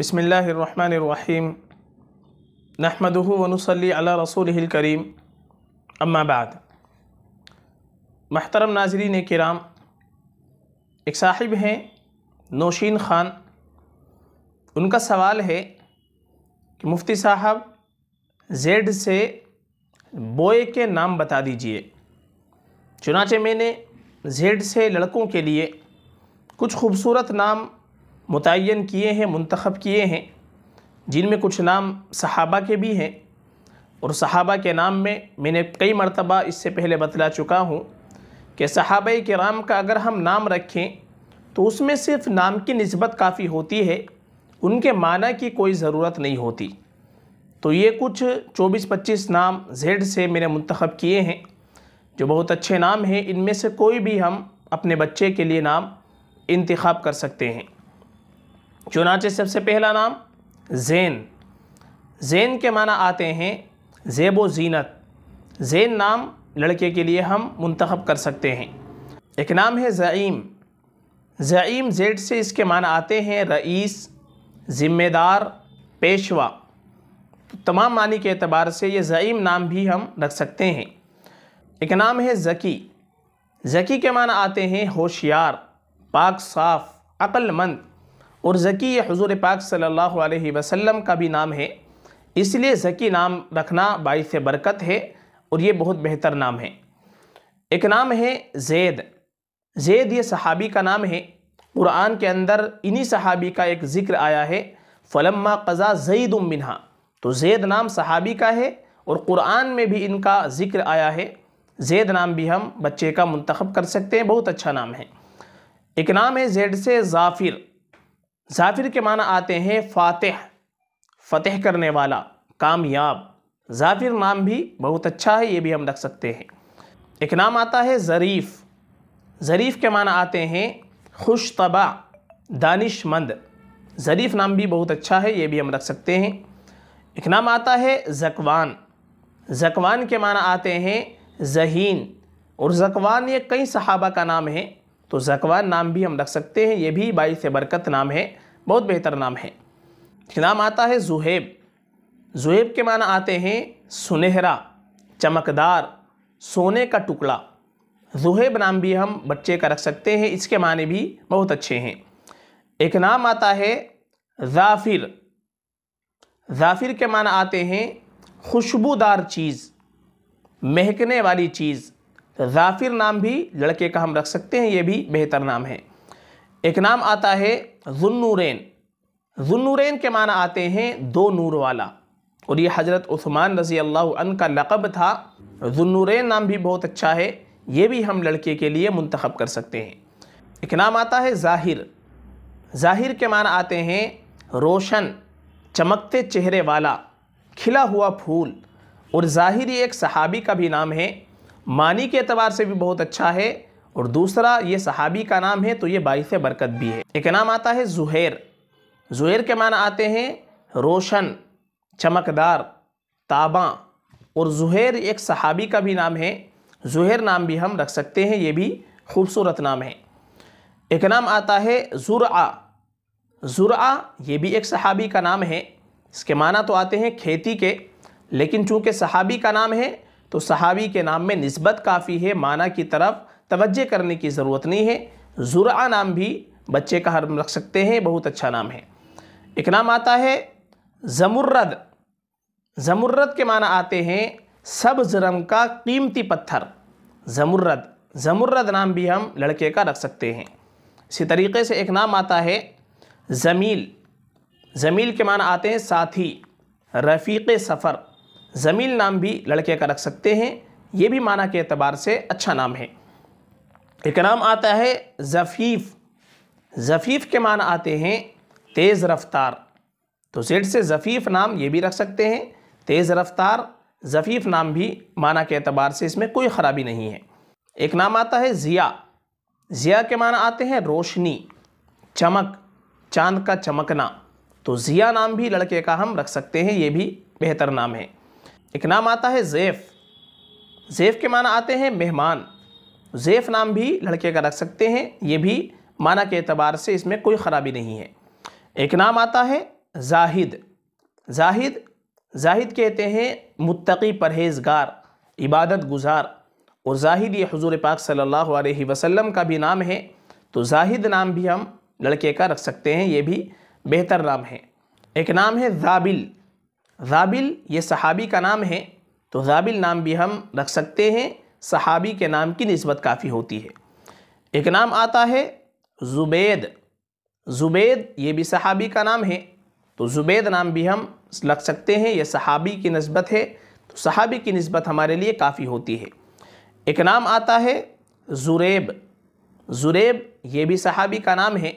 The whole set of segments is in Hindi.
बसमीम नहमदू वनसली अला रसूल करीम अम्माबाद महतरम नाजरीन कराम एक साहिब हैं नौशीन ख़ान उनका सवाल है कि मुफ्ती साहब जेड से बोए के नाम बता दीजिए चुनाचे मैंने जेड से लड़कों के लिए कुछ खूबसूरत नाम मुतन किए हैं मंतखब किए हैं जिनमें कुछ नाम सहाबा के भी हैं और सहाबा के नाम में मैंने कई मरतबा इससे पहले बतला चुका हूँ कि सहाब नाम का अगर हम नाम रखें तो उसमें सिर्फ नाम की नस्बत काफ़ी होती है उनके माना की कोई ज़रूरत नहीं होती तो ये कुछ 24-25 नाम जेड से मैंने मंतखब किए हैं जो बहुत अच्छे नाम हैं इनमें से कोई भी हम अपने बच्चे के लिए नाम इंतखब कर सकते हैं चुनाचे सबसे पहला नाम जैन जैन के माना आते हैं ज़ेब जीनत जैन नाम लड़के के लिए हम मंतखब कर सकते हैं एक नाम है ज़ईम ज़ईम जेड से इसके माना आते हैं रईस ज़िम्मेदार पेशवा तो तमाम मानी के अतबार से ये ज़ईम नाम भी हम रख सकते हैं एक नाम है ज़की ज़की के माना आते हैं होशियार पाक साफ़ अक्लमंद और ज़की ये हजूर पाक सल्ला वसम का भी नाम है इसलिए ज़की नाम रखना बाईस बरकत है और ये बहुत बेहतर नाम है एक नाम है जैद जैद ये सहाबी का नाम है कुरान के अंदर इन्हीं सहाबी का एक ज़िक्र आया है फ़लम्मा कज़ा जईद मिनहा तो जैद नाम सहाबी का है और कुरान में भी इनका ज़िक्र आया है जैद नाम भी हम बच्चे का मंतखब कर सकते हैं बहुत अच्छा नाम है एक नाम है जैद से जाफिर जाफिर के माना आते हैं फातह फतेह करने वाला कामयाब जाफिर नाम भी बहुत अच्छा है ये भी हम रख सकते हैं एक नाम आता है ज़रीफ़ ज़रीफ़ के माना आते हैं खुश तबा दानिशमंद ज़रीफ़ नाम भी बहुत अच्छा है ये भी हम रख सकते हैं एक नाम आता है जकवान जकवान के माना आते हैं जहीन और जकवान ये कई सहाबा का नाम है तो जकवान नाम भी हम रख सकते हैं ये भी बाई से बरकत नाम है बहुत बेहतर नाम है नाम आता है जुहेब जुहेब के माना आते हैं सुनहरा चमकदार सोने का टुकड़ा जुहेब नाम भी हम बच्चे का रख सकते हैं इसके माने भी बहुत अच्छे हैं एक नाम आता है जाफिर जाफिर के माना आते हैं खुशबूदार चीज़ महकने वाली चीज़ तो जाफिर नाम भी लड़के का हम रख सकते हैं ये भी बेहतर नाम है एक नाम आता है जुन्नूरेन जुन्नूरेन के माना आते हैं दो नूर वाला और ये हज़रत उस्मान रज़ी अल्लाह का लक़ब था जुन्नूरेन नाम भी बहुत अच्छा है ये भी हम लड़के के लिए मंतखब कर सकते हैं एक नाम आता है ज़ाहिर ज़ाहिर के माना आते हैं रोशन चमकते चेहरे वाला खिला हुआ फूल और ज़ाहिर ये एक सहाबी का भी नाम है मानी के अतबार से भी बहुत अच्छा है और दूसरा ये सहाबी का नाम है तो ये बाईस बरकत भी है एक नाम आता है जुहैर जुहैर के माना आते हैं रोशन चमकदार ताबा और जुहैर एक सहाबी का भी नाम है जुहैर नाम भी हम रख सकते हैं ये भी खूबसूरत नाम है एक नाम आता है ज़ुरआ आ ये भी एक सहाबी का नाम है इसके माना तो आते हैं खेती के लेकिन चूँकि सहाबी का नाम है तो सहाबी के नाम में नस्बत काफ़ी है माना की तरफ तवज्जे करने की ज़रूरत नहीं है ज़ुरा नाम भी बच्चे का हर रख सकते हैं बहुत अच्छा नाम है एक नाम आता है ज़मुर्रद ज़मुर्रद के माना आते हैं सब जरम का कीमती पत्थर ज़मुर्रद ज़मुर्रद नाम भी हम लड़के का रख सकते हैं इसी तरीके से एक नाम आता है ज़मील ज़मील के माना आते हैं साथी रफ़ीक सफ़र ज़मील नाम भी लड़के का रख सकते हैं ये भी माना के अतबार से अच्छा नाम है एक नाम आता है ज़फ़ीफ़ ज़फ़ीफ़ के मान आते हैं तेज़ रफ्तार तो जेड से ज़फ़ीफ़ नाम ये भी रख सकते हैं तेज़ रफ्तार ज़फ़ीफ़ नाम भी माना के अतबार से इसमें कोई ख़राबी नहीं है एक नाम आता है ज़िया ज़िया के माना आते हैं रोशनी चमक चांद का चमकना तो ज़िया नाम भी लड़के का हम रख सकते हैं ये भी बेहतर नाम है एक नाम आता है जेफ़ जेफ़ के माना आते हैं मेहमान जेफ़ नाम भी लड़के का रख सकते हैं ये भी माना के अतबार से इसमें कोई ख़राबी नहीं है एक नाम आता है जाहिद जाहिद जाहिद कहते हैं मुत्तकी परहेज़गार इबादत गुजार और जाहिद ये हजूर पाक सल्लल्लाहु अलैहि वसल्लम का भी नाम है तो जाहिद नाम भी हम लड़के का रख सकते हैं ये भी बेहतर नाम है एक नाम है जाबिल राबिल ये सहाबी का नाम है तो राबिल नाम भी हम रख सकते हैं सहाबी के नाम की नस्बत काफ़ी होती है एक नाम आता है ज़ुबैद ज़ुबैद ये भी सहाबी का नाम है तो ज़ुबैद नाम भी हम रख सकते हैं यह सहाबी की नस्बत है तो सहाबी की नस्बत हमारे लिए काफ़ी होती है एक नाम आता है ज़ुरेब ज़ुरेब ये भी सहाबी का नाम है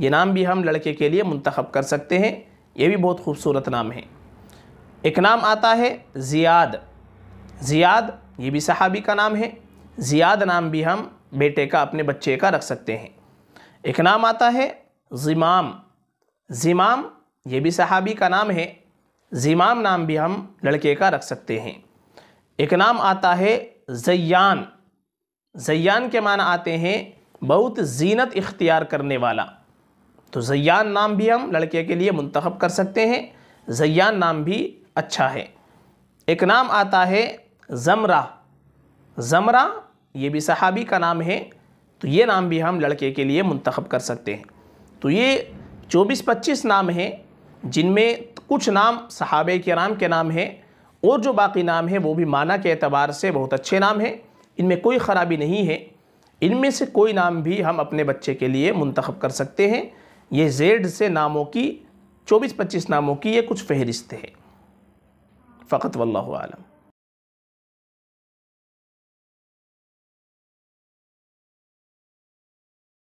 ये नाम भी हम लड़के के लिए मंतखब कर सकते हैं ये भी बहुत खूबसूरत नाम है एक नाम आता है ज़ियाद ज़ियाद ये भी सहाबी का नाम है ज़ियाद नाम भी हम बेटे का अपने बच्चे का रख सकते हैं एक नाम आता है ज़िमाम ज़िमाम ये भी सहाबी का नाम है ज़िमाम नाम भी हम लड़के का रख सकते हैं एक नाम आता है जयान जयान के माना आते हैं बहुत जीनत इख्तियार करने वाला तो जयान नाम भी हम लड़के के लिए मंतखब कर सकते हैं जयान नाम भी अच्छा है एक नाम आता है ज़मरा ज़मरा ये भी सहाबी का नाम है तो ये नाम भी हम लड़के के लिए मंतखब कर सकते हैं तो ये चौबीस पच्चीस नाम हैं जिनमें कुछ नाम के नाम के नाम हैं और जो बाकी नाम हैं वो भी माना के अतबार से बहुत अच्छे नाम हैं इनमें कोई ख़राबी नहीं है इनमें से कोई नाम भी हम अपने बच्चे के लिए मंतखब कर सकते हैं ये जेड से नामों की चौबीस पच्चीस नामों की ये कुछ फहरिस्त है فقط والله أعلم